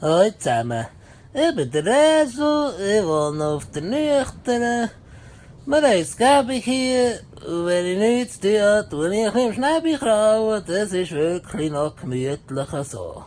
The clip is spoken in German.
Hallo zusammen, ich bin der Esel, ich wohne auf der Nüchtern. Wir haben es gäbig hier, und wenn ich nichts tue, tue ich ein im Schnee krauen, das ist wirklich noch gemütlicher so.